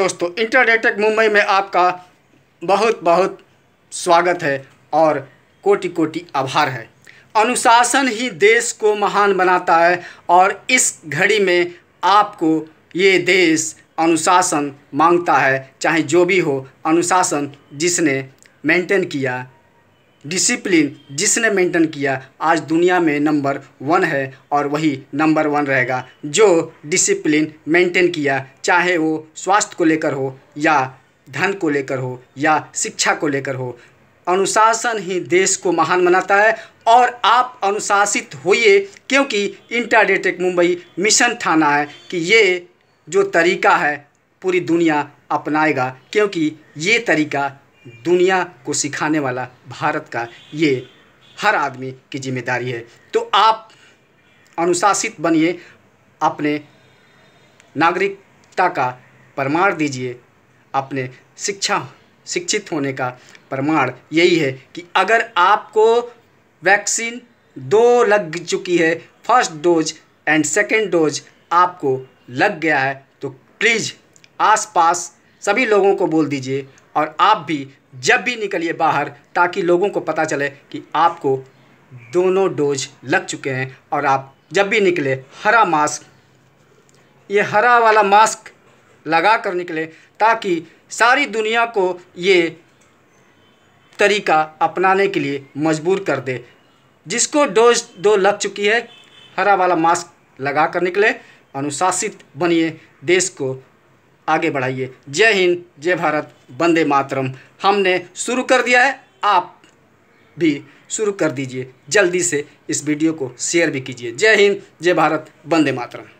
नमस्कार दोस्तों इंटरनेट मुंबई में आपका बहुत बहुत स्वागत है और कोटि कोटि आभार है अनुशासन ही देश को महान बनाता है और इस घड़ी में आपको ये देश अनुशासन मांगता है चाहे जो भी हो अनुशासन जिसने मेंटेन किया डिसिप्लिन जिसने मेंटेन किया आज दुनिया में नंबर वन है और वही नंबर वन रहेगा जो डिसिप्लिन मेंटेन किया चाहे वो स्वास्थ्य को लेकर हो या धन को लेकर हो या शिक्षा को लेकर हो अनुशासन ही देश को महान बनाता है और आप अनुशासित होइए क्योंकि इंटरडेटेक मुंबई मिशन थाना है कि ये जो तरीका है पूरी दुनिया अपनाएगा क्योंकि ये तरीका दुनिया को सिखाने वाला भारत का ये हर आदमी की जिम्मेदारी है तो आप अनुशासित बनिए अपने नागरिकता का प्रमाण दीजिए अपने शिक्षा शिक्षित होने का प्रमाण यही है कि अगर आपको वैक्सीन दो लग चुकी है first dose and second dose आपको लग गया है तो प्लीज़ आसपास सभी लोगों को बोल दीजिए और आप भी जब भी निकलिए बाहर ताकि लोगों को पता चले कि आपको दोनों डोज लग चुके हैं और आप जब भी निकले हरा मास्क ये हरा वाला मास्क लगा कर निकले ताकि सारी दुनिया को ये तरीका अपनाने के लिए मजबूर कर दे जिसको डोज दो लग चुकी है हरा वाला मास्क लगा कर निकले अनुशासित बनिए देश को आगे बढ़ाइए जय हिंद जय भारत वंदे मातरम हमने शुरू कर दिया है आप भी शुरू कर दीजिए जल्दी से इस वीडियो को शेयर भी कीजिए जय हिंद जय भारत वंदे मातरम